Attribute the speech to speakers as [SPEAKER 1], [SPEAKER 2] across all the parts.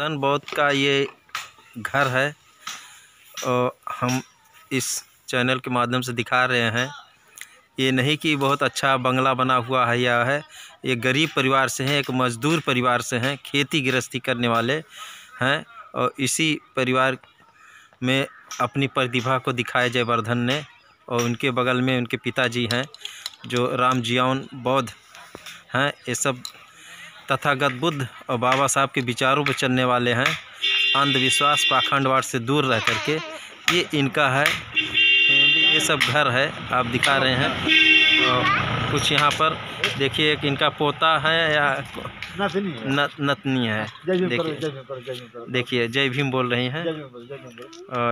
[SPEAKER 1] धन बौद्ध का ये घर है और हम इस चैनल के माध्यम से दिखा रहे हैं ये नहीं कि बहुत अच्छा बंगला बना हुआ है या है ये गरीब परिवार से हैं एक मज़दूर परिवार से हैं खेती गृहस्थी करने वाले हैं और इसी परिवार में अपनी प्रतिभा को दिखाया जयवर्धन ने और उनके बगल में उनके पिताजी हैं जो राम जियाउन बौद्ध हैं ये सब तथागत बुद्ध और बाबा साहब के विचारों पर चलने वाले हैं अंधविश्वास पाखंडवाड़ से दूर रह करके ये इनका है ये सब घर है आप दिखा रहे हैं कुछ यहाँ पर देखिए एक इनका पोता है या नतनी है देखिए देखिए जय भीम बोल रही हैं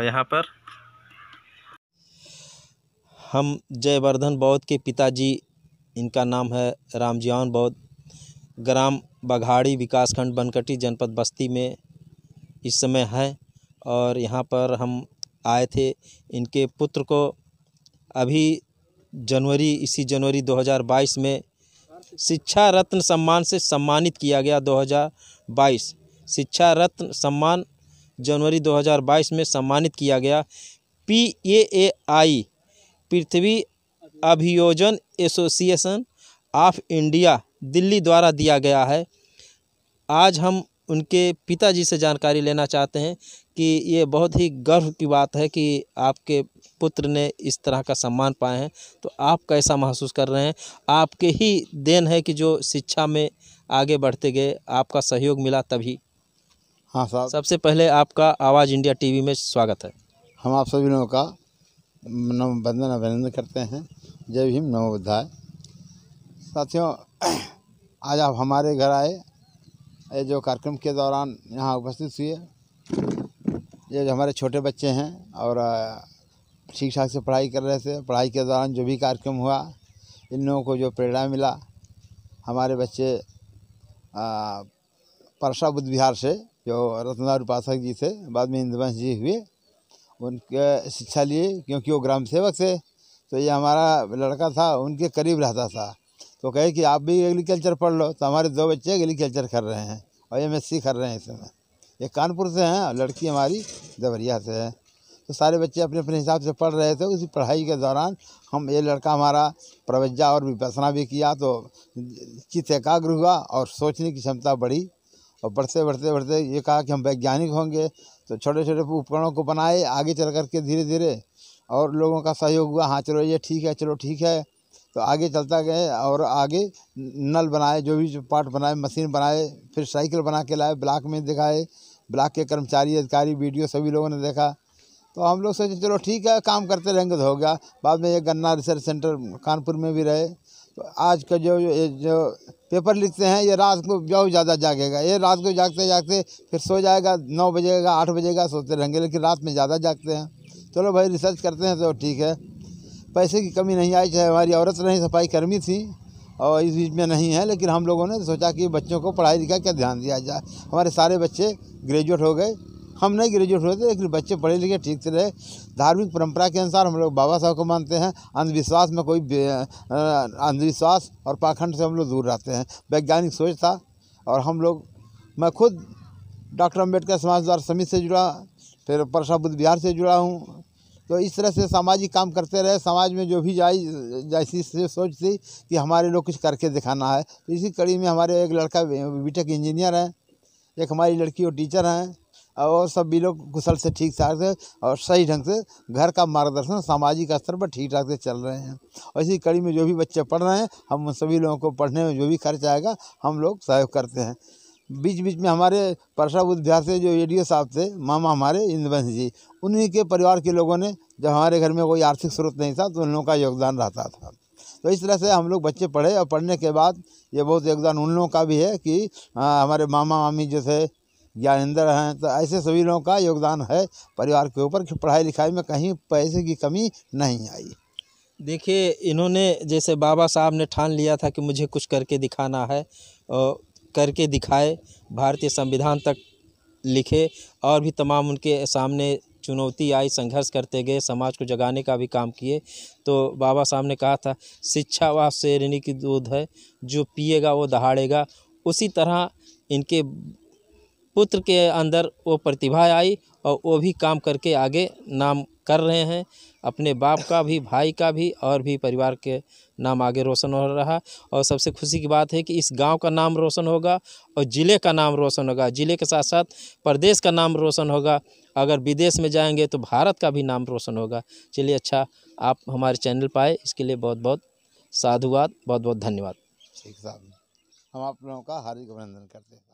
[SPEAKER 1] यहाँ पर हम जयवर्धन बौद्ध के पिताजी इनका नाम है रामजीवन बौद्ध ग्राम बघाड़ी विकासखंड बनकटी जनपद बस्ती में इस समय है और यहाँ पर हम आए थे इनके पुत्र को अभी जनवरी इसी जनवरी 2022 में शिक्षा रत्न सम्मान से सम्मानित किया गया 2022 शिक्षा रत्न सम्मान जनवरी 2022 में सम्मानित किया गया पी ए ए आई पृथ्वी अभियोजन एसोसिएशन ऑफ इंडिया दिल्ली द्वारा दिया गया है आज हम उनके पिताजी से जानकारी लेना चाहते हैं कि ये बहुत ही गर्व की बात है कि आपके पुत्र ने इस तरह का सम्मान पाए हैं तो आप कैसा महसूस कर रहे हैं आपके ही देन है कि जो शिक्षा में आगे बढ़ते गए आपका सहयोग मिला तभी हाँ साहब सबसे पहले आपका आवाज़ इंडिया टीवी में स्वागत है
[SPEAKER 2] हम आप सभी लोगों का नम बंदन अभिनंदन करते हैं जय भीम नमो साथियों आज आप हमारे घर आए ये जो कार्यक्रम के दौरान यहाँ उपस्थित हुए ये जो हमारे छोटे बच्चे हैं और ठीक ठाक से पढ़ाई कर रहे थे पढ़ाई के दौरान जो भी कार्यक्रम हुआ इन लोगों को जो प्रेरणा मिला हमारे बच्चे परसा बुद्ध विहार से जो रत्नदार उपासक जी थे बाद में इंद्रवंश जी हुए उनके शिक्षा लिए क्योंकि वो ग्राम सेवक थे तो ये हमारा लड़का था उनके करीब रहता था तो कहे कि आप भी एग्रीकल्चर पढ़ लो तो हमारे दो बच्चे एग्रीकल्चर कर रहे हैं और एम एस सी कर रहे हैं इस समय ये कानपुर से हैं और लड़की हमारी देवरिया से है तो सारे बच्चे अपने अपने हिसाब से पढ़ रहे थे उसी पढ़ाई के दौरान हम ये लड़का हमारा प्रवज्जा और विपसना भी किया तो चित्त एकाग्र हुआ और सोचने की क्षमता बढ़ी और बढ़ते बढ़ते बढ़ते ये कहा कि हम वैज्ञानिक होंगे तो छोटे छोटे उपकरणों को बनाए आगे चल कर के धीरे धीरे और लोगों का सहयोग हुआ हाँ चलो ये ठीक है चलो ठीक है तो आगे चलता गए और आगे नल बनाए जो भी पार्ट बनाए मशीन बनाए फिर साइकिल बना के लाए ब्लॉक में दिखाए ब्लॉक के कर्मचारी अधिकारी वीडियो सभी लोगों ने देखा तो हम लोग सोचे चलो ठीक है काम करते रहेंगे तो हो गया बाद में ये गन्ना रिसर्च सेंटर कानपुर में भी रहे तो आज का जो जो पेपर लिखते हैं ये रात को बहुत ज़्यादा जागेगा ये रात को जागते जागते फिर सो जाएगा नौ बजेगा आठ बजेगा सोते रहेंगे लेकिन रात में ज़्यादा जागते हैं चलो भाई रिसर्च करते हैं तो ठीक है पैसे की कमी नहीं आई चाहे हमारी औरत नहीं सफाई कर्मी थी और इस बीच में नहीं है लेकिन हम लोगों ने सोचा कि बच्चों को पढ़ाई लिखाई का ध्यान दिया जाए हमारे सारे बच्चे ग्रेजुएट हो गए हम नहीं ग्रेजुएट हुए थे लेकिन बच्चे पढ़े लिखे ठीक से रहे धार्मिक परंपरा के अनुसार हम लोग बाबा साहब को मानते हैं अंधविश्वास में कोई अंधविश्वास और पाखंड से हम लोग दूर रहते हैं वैज्ञानिक सोच था और हम लोग मैं खुद डॉक्टर अम्बेडकर समाज द्वारा समिति से जुड़ा फिर परसा बुद्ध बिहार से जुड़ा हूँ तो इस तरह से सामाजिक काम करते रहे समाज में जो भी जाए जैसी सोच थी कि हमारे लोग कुछ करके दिखाना है तो इसी कड़ी में हमारे एक लड़का बीटेक इंजीनियर हैं एक हमारी लड़की और टीचर हैं और सब भी लोग कुशल से ठीक ठाक से और सही ढंग से घर का मार्गदर्शन सामाजिक स्तर पर ठीक ठाक से चल रहे हैं और इसी कड़ी में जो भी बच्चे पढ़ रहे हैं हम सभी लोगों को पढ़ने में जो भी खर्च आएगा हम लोग सहयोग करते हैं बीच बीच में हमारे परसा बुद्ध से जो ए साहब थे मामा हमारे इंद्रवंश जी उन्हीं के परिवार के लोगों ने जब हमारे घर में कोई आर्थिक स्रोत नहीं था तो उन लोगों का योगदान रहता था तो इस तरह से हम लोग बच्चे पढ़े और पढ़ने के बाद ये बहुत योगदान उन लोगों का भी है कि आ, हमारे मामा मामी जो थे ज्ञानेंद्र हैं तो ऐसे सभी लोगों का योगदान है परिवार के ऊपर कि पढ़ाई लिखाई में कहीं पैसे की कमी नहीं आई
[SPEAKER 1] देखिए इन्होंने जैसे बाबा साहब ने ठान लिया था कि मुझे कुछ करके दिखाना है और करके दिखाए भारतीय संविधान तक लिखे और भी तमाम उनके सामने चुनौती आई संघर्ष करते गए समाज को जगाने का भी काम किए तो बाबा साहब ने कहा था शिक्षा व शेरणी की दूध है जो पिएगा वो दहाड़ेगा उसी तरह इनके पुत्र के अंदर वो प्रतिभा आई और वो भी काम करके आगे नाम कर रहे हैं अपने बाप का भी भाई का भी और भी परिवार के नाम आगे रोशन हो रहा और सबसे खुशी की बात है कि इस गांव का नाम रोशन होगा और ज़िले का नाम रोशन होगा ज़िले के साथ साथ प्रदेश का नाम रोशन होगा अगर विदेश में जाएंगे तो भारत का भी नाम रोशन होगा चलिए अच्छा आप हमारे चैनल पर आए इसके लिए बहुत बहुत साधुवाद बहुत बहुत धन्यवाद
[SPEAKER 2] ठीक साहब हम आप लोगों का हार्दिक अभिनंदन करते हैं